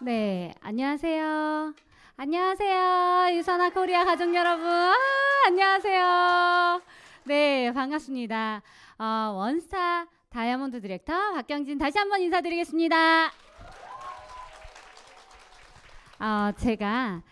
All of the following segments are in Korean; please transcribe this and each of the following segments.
네, 안녕하세요. 안녕하세요. 유선아 코리아 가족 여러분. 아, 안녕하세요. 네, 반갑습니다. 어, 원스타 다이아몬드 디렉터 박경진 다시 한번 인사드리겠습니다. 어, 제가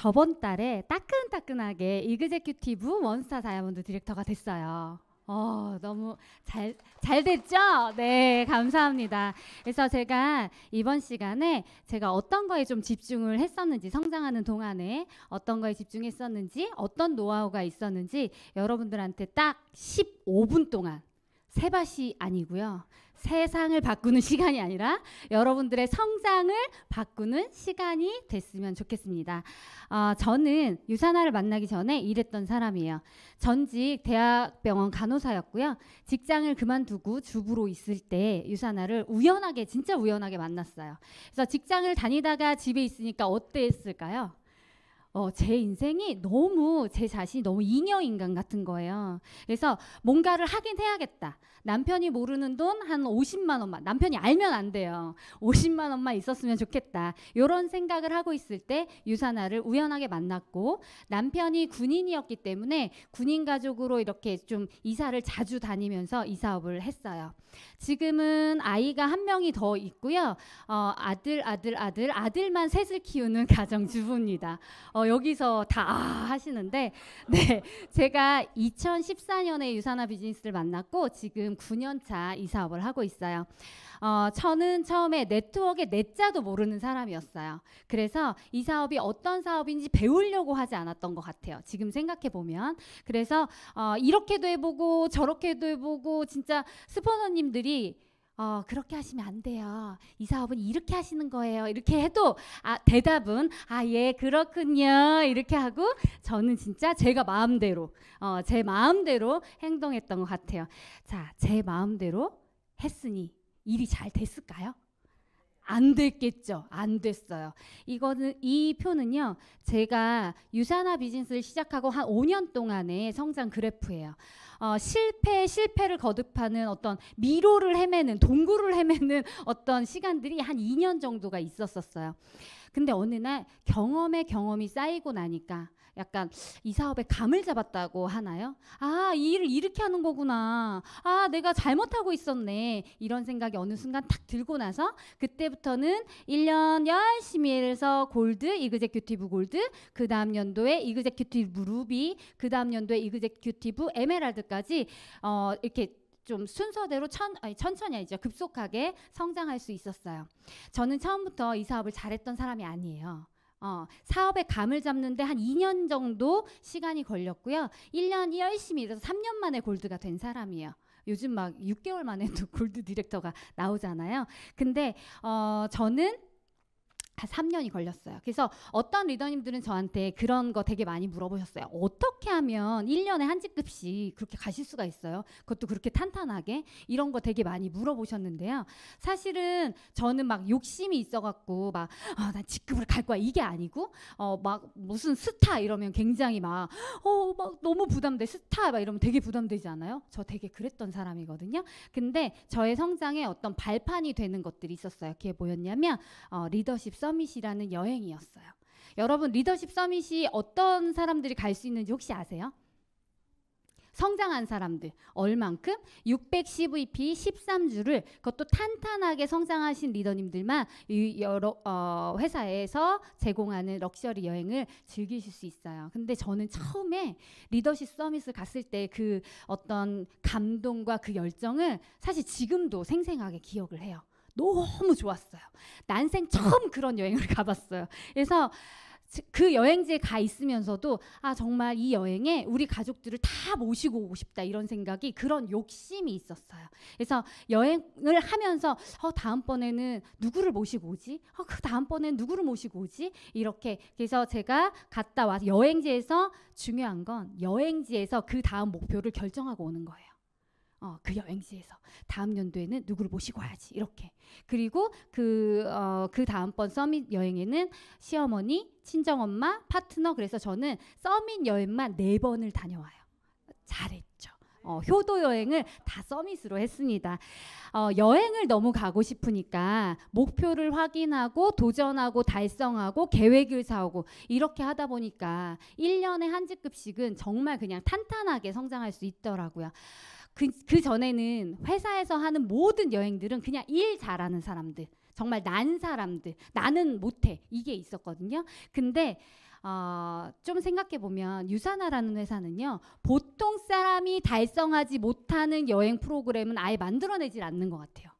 저번 달에 따끈따끈하게 이그제큐티브 원스타 다이아몬드 디렉터가 됐어요. 어, 너무 잘, 잘 됐죠? 네, 감사합니다. 그래서 제가 이번 시간에 제가 어떤 거에 좀 집중을 했었는지, 성장하는 동안에 어떤 거에 집중했었는지, 어떤 노하우가 있었는지 여러분들한테 딱 15분 동안 세밭이 아니고요. 세상을 바꾸는 시간이 아니라 여러분들의 성장을 바꾸는 시간이 됐으면 좋겠습니다. 어, 저는 유산화를 만나기 전에 일했던 사람이에요. 전직 대학병원 간호사였고요. 직장을 그만두고 주부로 있을 때 유산화를 우연하게 진짜 우연하게 만났어요. 그래서 직장을 다니다가 집에 있으니까 어땠을까요? 어, 제 인생이 너무 제 자신이 너무 인여인간 같은 거예요. 그래서 뭔가를 하긴 해야겠다. 남편이 모르는 돈 한 50만 원만 남편이 알면 안 돼요. 50만 원만 있었으면 좋겠다. 이런 생각을 하고 있을 때 유산아를 우연하게 만났고 남편이 군인이었기 때문에 군인 가족으로 이렇게 좀 이사를 자주 다니면서 이 사업을 했어요. 지금은 아이가 한 명이 더 있고요. 어, 아들 아들 아들 아들만 셋을 키우는 가정주부입니다. 어, 여기서 다 아 하시는데 네 제가 2014년에 유산화 비즈니스를 만났고 지금 9년 차이 사업을 하고 있어요. 어, 저는 처음에 네트워크의 내자도 모르는 사람이었어요. 그래서 이 사업이 어떤 사업인지 배우려고 하지 않았던 것 같아요. 지금 생각해 보면 그래서 어, 이렇게도 해보고 저렇게도 해보고 진짜 스포너님들이 어, 그렇게 하시면 안 돼요. 이 사업은 이렇게 하시는 거예요. 이렇게 해도 아, 대답은 아, 예, 그렇군요. 이렇게 하고 저는 진짜 제가 마음대로, 어, 제 마음대로 행동했던 것 같아요. 자, 제 마음대로 했으니 일이 잘 됐을까요? 안 됐겠죠. 안 됐어요. 이거는 이 표는요. 제가 유산화 비즈니스를 시작하고 한 5년 동안의 성장 그래프예요. 어, 실패, 실패를 거듭하는 어떤 미로를 헤매는 동굴을 헤매는 어떤 시간들이 한 2년 정도가 있었었어요. 근데 어느 날 경험에 경험이 쌓이고 나니까 약간 이 사업에 감을 잡았다고 하나요? 아, 이 일을 이렇게 하는 거구나. 아, 내가 잘못하고 있었네. 이런 생각이 어느 순간 탁 들고 나서 그때부터는 1년 열심히 해서 골드, 이그제큐티브 골드, 그 다음 연도에 이그제큐티브 루비, 그 다음 연도에 이그제큐티브 에메랄드까지 어, 이렇게 좀 순서대로 천, 아니, 천천히 아니죠. 급속하게 성장할 수 있었어요. 저는 처음부터 이 사업을 잘했던 사람이 아니에요. 어, 사업에 감을 잡는데 한 2년 정도 시간이 걸렸고요. 1년 열심히 일해서 3년 만에 골드가 된 사람이에요. 요즘 막 6개월 만에 도 골드 디렉터가 나오잖아요. 근데 어, 저는 한 3년이 걸렸어요. 그래서 어떤 리더님들은 저한테 그런 거 되게 많이 물어보셨어요. 어떻게 하면 1년에 한 집급씩 그렇게 가실 수가 있어요? 그것도 그렇게 탄탄하게? 이런 거 되게 많이 물어보셨는데요. 사실은 저는 막 욕심이 있어갖고 막, 어, 난 직급을 갈 거야. 이게 아니고, 어, 막 무슨 스타 이러면 굉장히 막, 어, 막 너무 부담돼. 스타 막 이러면 되게 부담되지 않아요? 저 되게 그랬던 사람이거든요. 근데 저의 성장에 어떤 발판이 되는 것들이 있었어요. 그게 뭐였냐면, 어, 리더십 서 서밋이라는 여행이었어요. 여러분 리더십 서밋이 어떤 사람들이 갈 수 있는지 혹시 아세요? 성장한 사람들 얼만큼 610VP 13주를 그것도 탄탄하게 성장하신 리더님들만 여러 어, 회사에서 제공하는 럭셔리 여행을 즐기실 수 있어요. 근데 저는 처음에 리더십 서밋을 갔을 때 그 어떤 감동과 그 열정을 사실 지금도 생생하게 기억을 해요. 너무 좋았어요. 난생 처음 그런 여행을 가봤어요. 그래서 그 여행지에 가 있으면서도 아 정말 이 여행에 우리 가족들을 다 모시고 오고 싶다 이런 생각이 그런 욕심이 있었어요. 그래서 여행을 하면서 어 다음번에는 누구를 모시고 오지? 어그 다음번엔 누구를 모시고 오지? 이렇게 그래서 제가 갔다 와서 여행지에서 중요한 건 여행지에서 그 다음 목표를 결정하고 오는 거예요. 어, 그 여행지에서 다음 연도에는 누구를 모시고 와야지 이렇게 그리고 그그 어, 그 다음번 서밋 여행에는 시어머니 친정엄마 파트너 그래서 저는 서밋 여행만 네 번을 다녀와요 잘했죠 어, 효도 여행을 다 서밋으로 했습니다. 어, 여행을 너무 가고 싶으니까 목표를 확인하고 도전하고 달성하고 계획을 세우고 이렇게 하다 보니까 1년에 한 직급씩은 정말 그냥 탄탄하게 성장할 수 있더라고요. 그, 그 전에는 회사에서 하는 모든 여행들은 그냥 일 잘하는 사람들, 정말 난 사람들, 나는 못해 이게 있었거든요. 근데 어, 좀 생각해 보면 유사나라는 회사는요 보통 사람이 달성하지 못하는 여행 프로그램은 아예 만들어내질 않는 것 같아요.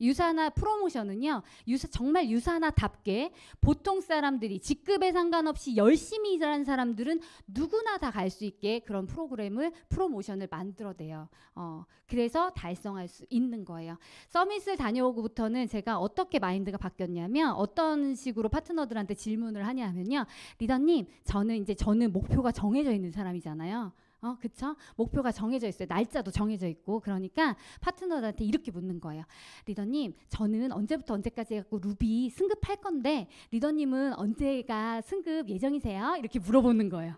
유사나 프로모션은요, 유사, 정말 유사나답게 보통 사람들이 직급에 상관없이 열심히 일하는 사람들은 누구나 다 갈 수 있게 그런 프로그램을 프로모션을 만들어내요. 어, 그래서 달성할 수 있는 거예요. 서밋을 다녀오고부터는 제가 어떻게 마인드가 바뀌었냐면 어떤 식으로 파트너들한테 질문을 하냐면요, 리더님, 저는 이제 저는 목표가 정해져 있는 사람이잖아요. 어, 그쵸? 목표가 정해져 있어요. 날짜도 정해져 있고. 그러니까 파트너들한테 이렇게 묻는 거예요. 리더님, 저는 언제부터 언제까지 해갖고 루비 승급할 건데, 리더님은 언제가 승급 예정이세요? 이렇게 물어보는 거예요.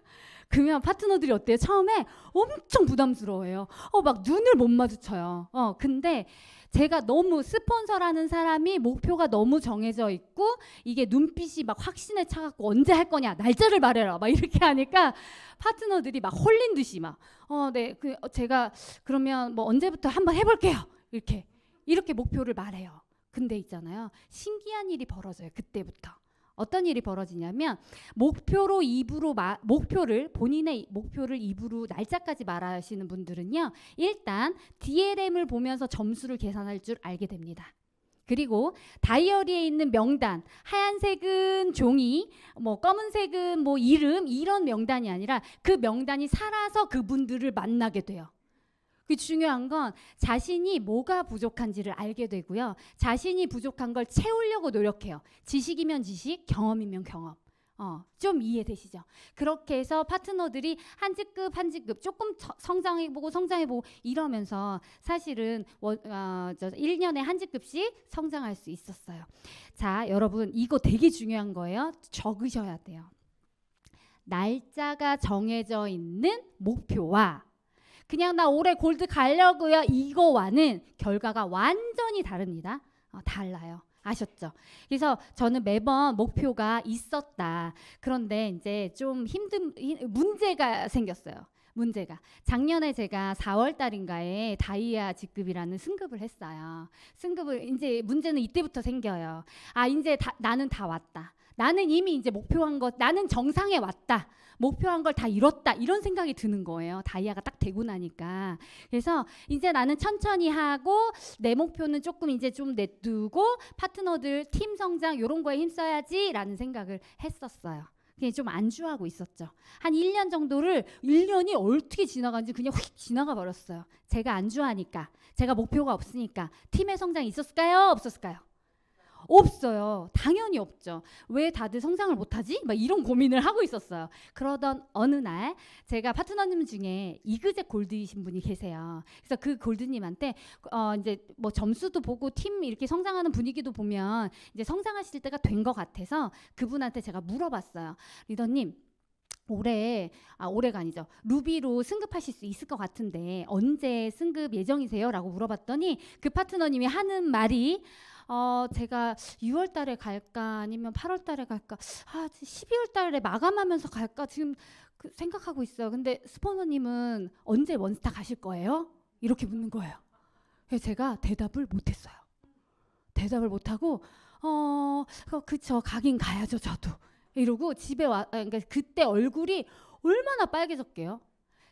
그러면 파트너들이 어때요? 처음에 엄청 부담스러워해요. 어, 막 눈을 못 마주쳐요. 어, 근데 제가 너무 스폰서라는 사람이 목표가 너무 정해져 있고 이게 눈빛이 막 확신에 차갖고 언제 할 거냐 날짜를 말해라 막 이렇게 하니까 파트너들이 막 홀린 듯이 막어네그 어, 제가 그러면 뭐 언제부터 한번 해볼게요 이렇게 이렇게 목표를 말해요. 근데 있잖아요 신기한 일이 벌어져요 그때부터. 어떤 일이 벌어지냐면 목표로 입으로 마, 목표를 본인의 목표를 입으로 날짜까지 말하시는 분들은요. 일단 DLM을 보면서 점수를 계산할 줄 알게 됩니다. 그리고 다이어리에 있는 명단, 하얀색은 종이, 뭐 검은색은 뭐 이름 이런 명단이 아니라 그 명단이 살아서 그분들을 만나게 돼요. 그 중요한 건 자신이 뭐가 부족한지를 알게 되고요. 자신이 부족한 걸 채우려고 노력해요. 지식이면 지식, 경험이면 경험. 어, 좀 이해되시죠? 그렇게 해서 파트너들이 한 직급 한 직급 조금 성장해보고 성장해보고 이러면서 사실은 원, 어, 1년에 한 직급씩 성장할 수 있었어요. 자, 여러분, 이거 되게 중요한 거예요. 적으셔야 돼요. 날짜가 정해져 있는 목표와 그냥 나 올해 골드 가려고요 이거와는 결과가 완전히 다릅니다. 어, 달라요. 아셨죠? 그래서 저는 매번 목표가 있었다. 그런데 이제 좀 힘든 문제가 생겼어요. 문제가 작년에 제가 4월 달인가에 다이아 직급이라는 승급을 했어요. 승급을 이제 문제는 이때부터 생겨요. 아 이제 다, 나는 다 왔다. 나는 이미 이제 목표한 것, 나는 정상에 왔다. 목표한 걸 다 이뤘다. 이런 생각이 드는 거예요. 다이아가 딱 되고 나니까. 그래서 이제 나는 천천히 하고 내 목표는 조금 이제 좀 내두고 파트너들 팀 성장 이런 거에 힘써야지라는 생각을 했었어요. 그냥좀 안주하고 있었죠. 한 1년 정도를 1년이 어떻게 지나간지 그냥 휙 지나가 버렸어요. 제가 안주하니까, 제가 목표가 없으니까 팀의 성장이 있었을까요? 없었을까요? 없어요. 당연히 없죠. 왜 다들 성장을 못하지? 막 이런 고민을 하고 있었어요. 그러던 어느 날 제가 파트너님 중에 이그제 골드이신 분이 계세요. 그래서 그 골드님한테 어 이제 뭐 점수도 보고 팀 이렇게 성장하는 분위기도 보면 이제 성장하실 때가 된 것 같아서 그분한테 제가 물어봤어요. 리더님 올해 아 올해가 아니죠 루비로 승급하실 수 있을 것 같은데 언제 승급 예정이세요?라고 물어봤더니 그 파트너님이 하는 말이 어, 제가 6월 달에 갈까 아니면 8월 달에 갈까 아, 12월 달에 마감하면서 갈까 지금 그 생각하고 있어요. 근데 스포너님은 언제 원스타 가실 거예요? 이렇게 묻는 거예요. 그래서 제가 대답을 못했어요. 대답을 못하고 어, 어 그쵸 가긴 가야죠 저도 이러고 집에 와 아, 그러니까 그때 얼굴이 얼마나 빨개졌게요.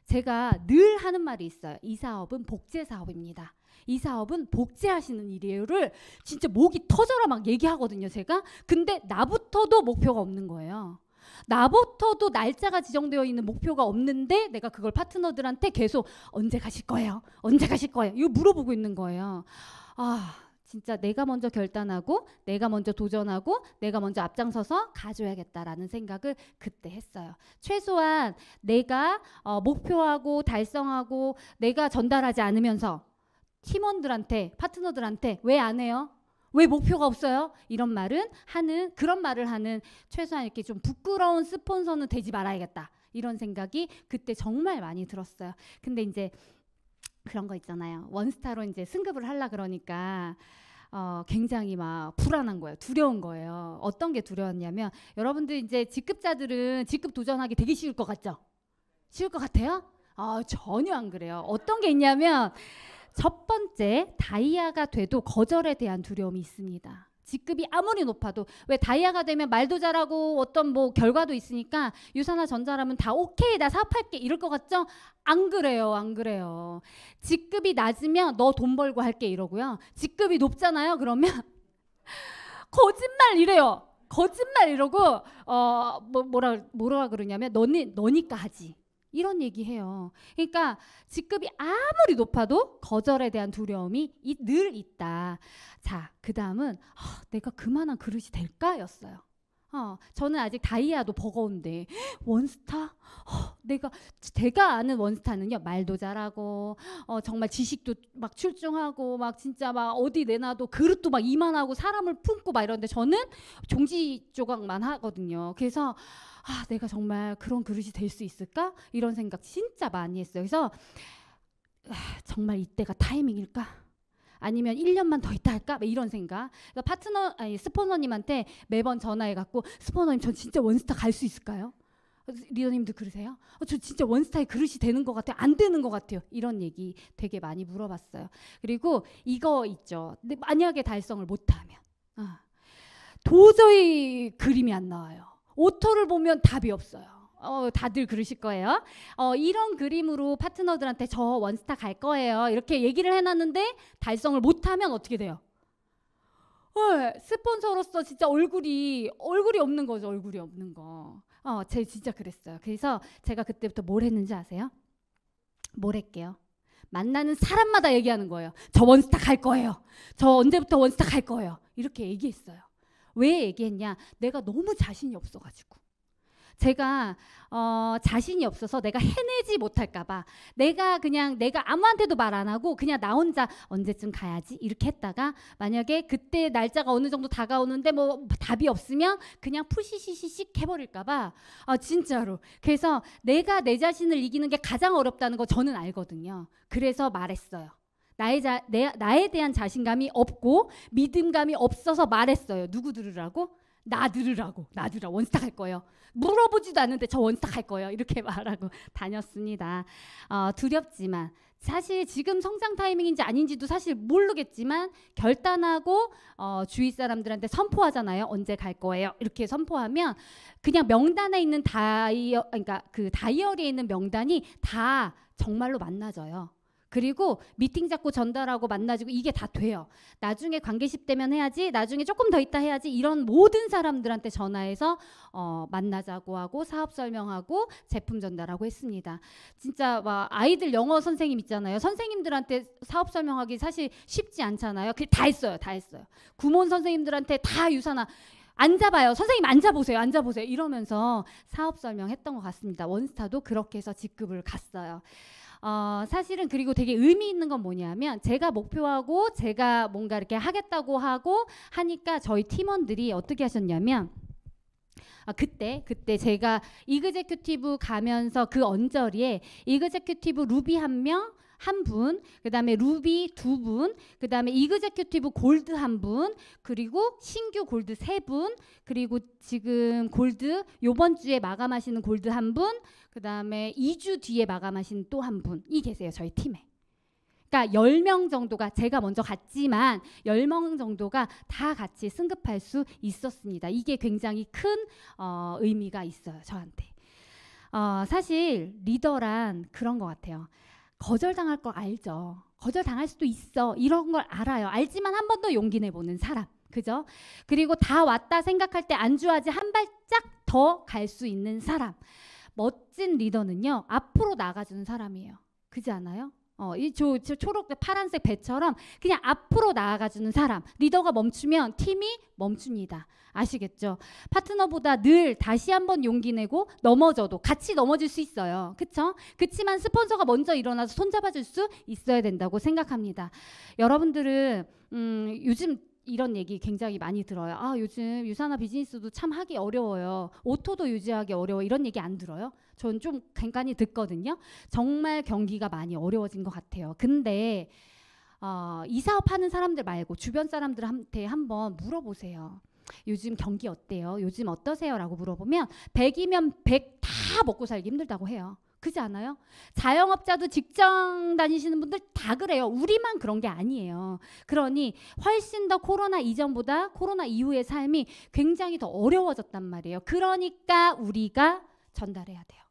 제가 늘 하는 말이 있어요. 이 사업은 복제 사업입니다. 이 사업은 복제하시는 일이에요를 진짜 목이 터져라 막 얘기하거든요, 제가. 근데 나부터도 목표가 없는 거예요. 나부터도 날짜가 지정되어 있는 목표가 없는데 내가 그걸 파트너들한테 계속 언제 가실 거예요? 언제 가실 거예요? 이거 물어보고 있는 거예요. 아, 진짜 내가 먼저 결단하고 내가 먼저 도전하고 내가 먼저 앞장서서 가져야겠다라는 생각을 그때 했어요. 최소한 내가 어, 목표하고 달성하고 내가 전달하지 않으면서 팀원들한테 파트너들한테 왜 안 해요? 왜 목표가 없어요? 이런 말은 하는 그런 말을 하는 최소한 이렇게 좀 부끄러운 스폰서는 되지 말아야겠다. 이런 생각이 그때 정말 많이 들었어요. 근데 이제 그런 거 있잖아요. 원스타로 이제 승급을 하려 그러니까 어, 굉장히 막 불안한 거예요. 두려운 거예요. 어떤 게 두려웠냐면 여러분들 이제 직급자들은 직급 도전하기 되게 쉬울 것 같죠? 쉬울 것 같아요? 아, 전혀 안 그래요. 어떤 게 있냐면 첫 번째 다이아가 돼도 거절에 대한 두려움이 있습니다. 직급이 아무리 높아도 왜 다이아가 되면 말도 잘하고 어떤 뭐 결과도 있으니까 유사나 전자라면 다 오케이 나 사업할게 이럴 것 같죠? 안 그래요 안 그래요 직급이 낮으면 너 돈 벌고 할게 이러고요 직급이 높잖아요 그러면 거짓말 이래요 거짓말 이러고 어뭐 뭐라 뭐라 그러냐면 너니 너니까 하지 이런 얘기해요. 그러니까 직급이 아무리 높아도 거절에 대한 두려움이 이, 늘 있다. 자, 그 다음은 어, 아, 내가 그만한 그릇이 될까였어요. 어, 저는 아직 다이아도 버거운데 원스타? 어, 내가 제가 아는 원스타는요 말도 잘하고 어, 정말 지식도 막 출중하고 막 진짜 막 어디 내놔도 그릇도 막 이만하고 사람을 품고 막 이러는데 저는 종지 조각만 하거든요. 그래서 아 내가 정말 그런 그릇이 될 수 있을까 이런 생각 진짜 많이 했어요. 그래서 아, 정말 이때가 타이밍일까? 아니면 1년만 더 있다 할까? 이런 생각. 그러니 파트너 아니 스폰서님한테 매번 전화해 갖고 스폰서님 전 진짜 원스타 갈 수 있을까요? 리더님도 그러세요? 어, 저 진짜 원스타의 그릇이 되는 것 같아요. 안 되는 것 같아요. 이런 얘기 되게 많이 물어봤어요. 그리고 이거 있죠. 만약에 달성을 못하면 어. 도저히 그림이 안 나와요. 오토를 보면 답이 없어요. 어, 다들 그러실 거예요. 어, 이런 그림으로 파트너들한테 저 원스타 갈 거예요. 이렇게 얘기를 해놨는데 달성을 못하면 어떻게 돼요? 헐, 어, 스폰서로서 진짜 얼굴이 얼굴이 없는 거죠. 얼굴이 없는 거. 어, 제 진짜 그랬어요. 그래서 제가 그때부터 뭘 했는지 아세요? 뭘 할게요? 만나는 사람마다 얘기하는 거예요. 저 원스타 갈 거예요. 저 언제부터 원스타 갈 거예요. 이렇게 얘기했어요. 왜 얘기했냐? 내가 너무 자신이 없어가지고. 제가 어, 자신이 없어서 내가 해내지 못할까봐 내가 그냥 내가 아무한테도 말 안 하고 그냥 나 혼자 언제쯤 가야지 이렇게 했다가 만약에 그때 날짜가 어느 정도 다가오는데 뭐 답이 없으면 그냥 푸시시시씩 해버릴까봐 아 진짜로 그래서 내가 내 자신을 이기는 게 가장 어렵다는 거 저는 알거든요. 그래서 말했어요. 나의 자, 내, 나에 대한 자신감이 없고 믿음감이 없어서 말했어요. 누구 들으라고? 나들으라고 나들어 원스타 갈 거예요 물어보지도 않는데 저 원스타 갈 거예요 이렇게 말하고 다녔습니다 어, 두렵지만 사실 지금 성장 타이밍인지 아닌지도 사실 모르겠지만 결단하고 어, 주위 사람들한테 선포하잖아요 언제 갈 거예요 이렇게 선포하면 그냥 명단에 있는 다이어 그러니까 그 다이어리에 있는 명단이 다 정말로 만나져요 그리고 미팅 잡고 전달하고 만나지고 이게 다 돼요. 나중에 관계식 되면 해야지, 나중에 조금 더 있다 해야지 이런 모든 사람들한테 전화해서 어, 만나자고 하고 사업 설명하고 제품 전달하고 했습니다. 진짜 막 아이들 영어 선생님 있잖아요. 선생님들한테 사업 설명하기 사실 쉽지 않잖아요. 그다 했어요, 다 했어요. 구몬 선생님들한테 다 유산화 앉아봐요. 선생님 앉아보세요. 앉아보세요. 이러면서 사업 설명했던 것 같습니다. 원스타도 그렇게 해서 직급을 갔어요. 어, 사실은 그리고 되게 의미 있는 건 뭐냐면 제가 목표하고 제가 뭔가 이렇게 하겠다고 하고 하니까 저희 팀원들이 어떻게 하셨냐면 아, 그때 그때 제가 이그제큐티브 가면서 그 언저리에 이그제큐티브 루비 한명 한 분, 그다음에 루비 두 분, 그다음에 이그제큐티브 골드 한 분, 그리고 신규 골드 세 분, 그리고 지금 골드 요번 주에 마감하시는 골드 한 분, 그다음에 2주 뒤에 마감하신 또 한 분이 계세요. 저희 팀에. 그러니까 10명 정도가 제가 먼저 갔지만 10명 정도가 다 같이 승급할 수 있었습니다. 이게 굉장히 큰 어, 의미가 있어요. 저한테. 어, 사실 리더란 그런 것 같아요. 거절당할 거 알죠. 거절당할 수도 있어. 이런 걸 알아요. 알지만 한 번 더 용기 내보는 사람. 그죠? 그리고 다 왔다 생각할 때 안주하지 한 발짝 더 갈 수 있는 사람. 멋진 리더는요, 앞으로 나가주는 사람이에요. 그지 않아요? 어, 이 조, 초록, 색 파란색 배처럼 그냥 앞으로 나아가주는 사람. 리더가 멈추면 팀이 멈춥니다. 아시겠죠? 파트너보다 늘 다시 한번 용기 내고 넘어져도 같이 넘어질 수 있어요. 그쵸? 그치만 스폰서가 먼저 일어나서 손잡아줄 수 있어야 된다고 생각합니다. 여러분들은, 음, 요즘 이런 얘기 굉장히 많이 들어요. 아, 요즘 유산화 비즈니스도 참 하기 어려워요. 오토도 유지하기 어려워. 이런 얘기 안 들어요? 전 좀 간간히 듣거든요. 정말 경기가 많이 어려워진 것 같아요. 근데 어, 이 사업 하는 사람들 말고 주변 사람들한테 한번 물어보세요. 요즘 경기 어때요? 요즘 어떠세요? 라고 물어보면 100이면 100 다 먹고 살기 힘들다고 해요. 그지 않아요? 자영업자도 직장 다니시는 분들 다 그래요. 우리만 그런 게 아니에요. 그러니 훨씬 더 코로나 이전보다 코로나 이후의 삶이 굉장히 더 어려워졌단 말이에요. 그러니까 우리가 전달해야 돼요.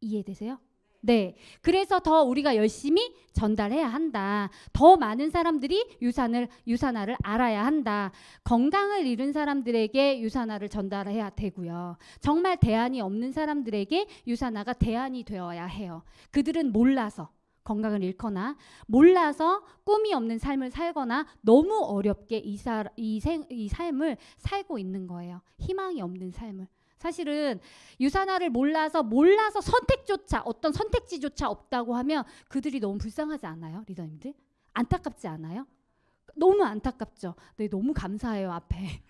이해되세요? 네. 그래서 더 우리가 열심히 전달해야 한다. 더 많은 사람들이 유산을 유산화를 알아야 한다. 건강을 잃은 사람들에게 유산화를 전달해야 되고요. 정말 대안이 없는 사람들에게 유산화가 대안이 되어야 해요. 그들은 몰라서 건강을 잃거나 몰라서 꿈이 없는 삶을 살거나 너무 어렵게 이, 사, 이, 생, 이 삶을 살고 있는 거예요. 희망이 없는 삶을. 사실은 유산화를 몰라서 몰라서 선택조차 어떤 선택지조차 없다고 하면 그들이 너무 불쌍하지 않아요, 리더님들? 안타깝지 않아요? 너무 안타깝죠. 네, 너무 감사해요 앞에.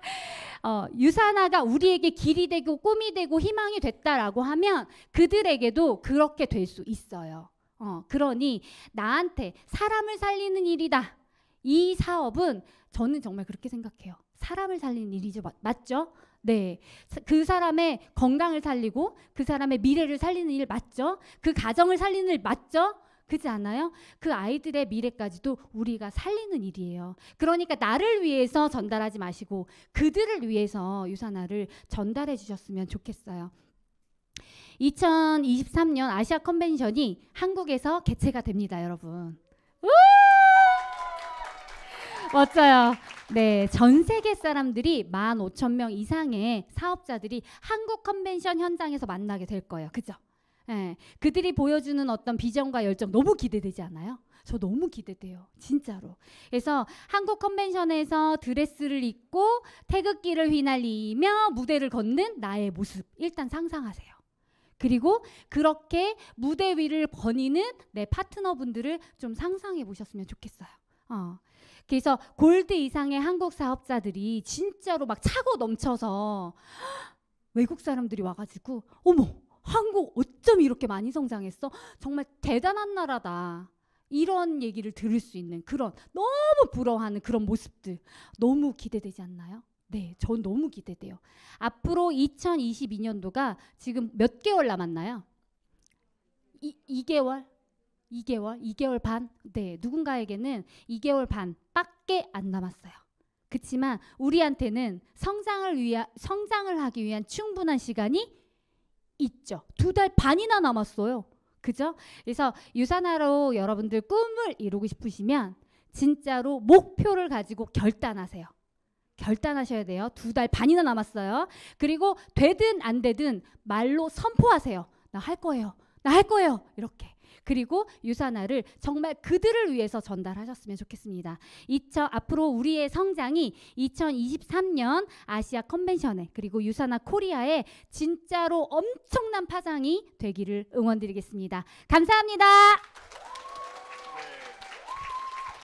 어, 유산화가 우리에게 길이 되고 꿈이 되고 희망이 됐다라고 하면 그들에게도 그렇게 될 수 있어요. 어, 그러니 나한테 사람을 살리는 일이다. 이 사업은 저는 정말 그렇게 생각해요. 사람을 살리는 일이죠. 맞죠? 네. 그 사람의 건강을 살리고 그 사람의 미래를 살리는 일 맞죠? 그 가정을 살리는 일 맞죠? 그지 않아요? 그 아이들의 미래까지도 우리가 살리는 일이에요. 그러니까 나를 위해서 전달하지 마시고 그들을 위해서 유산화를 전달해 주셨으면 좋겠어요. 2023년 아시아 컨벤션이 한국에서 개최가 됩니다, 여러분. 멋져요. 네, 전 세계 사람들이 15,000명 이상의 사업자들이 한국 컨벤션 현장에서 만나게 될 거예요. 그죠? 예, 그들이 보여주는 어떤 비전과 열정 너무 기대되지 않아요? 저 너무 기대돼요. 진짜로. 그래서 한국 컨벤션에서 드레스를 입고 태극기를 휘날리며 무대를 걷는 나의 모습 일단 상상하세요. 그리고 그렇게 무대 위를 거니는 내 파트너분들을 좀 상상해 보셨으면 좋겠어요. 어. 그래서 골드 이상의 한국 사업자들이 진짜로 막 차고 넘쳐서 외국 사람들이 와가지고 어머 한국 어쩜 이렇게 많이 성장했어? 정말 대단한 나라다. 이런 얘기를 들을 수 있는 그런 너무 부러워하는 그런 모습들 너무 기대되지 않나요? 네, 전 너무 기대돼요. 앞으로 2022년도가 지금 몇 개월 남았나요? 이, 2개월? 2개월, 2개월 반, 네, 누군가에게는 2개월 반밖에 안 남았어요. 그렇지만 우리한테는 성장을 위한 성장을 하기 위한 충분한 시간이 있죠. 두 달 반이나 남았어요. 그죠? 그래서 유산하로 여러분들 꿈을 이루고 싶으시면 진짜로 목표를 가지고 결단하세요. 결단하셔야 돼요. 두 달 반이나 남았어요. 그리고 되든 안 되든 말로 선포하세요. 나 할 거예요. 나 할 거예요. 이렇게. 그리고 유산화를 정말 그들을 위해서 전달하셨으면 좋겠습니다. 2000, 앞으로 우리의 성장이 2023년 아시아 컨벤션에 그리고 유산화 코리아에 진짜로 엄청난 파장이 되기를 응원드리겠습니다. 감사합니다.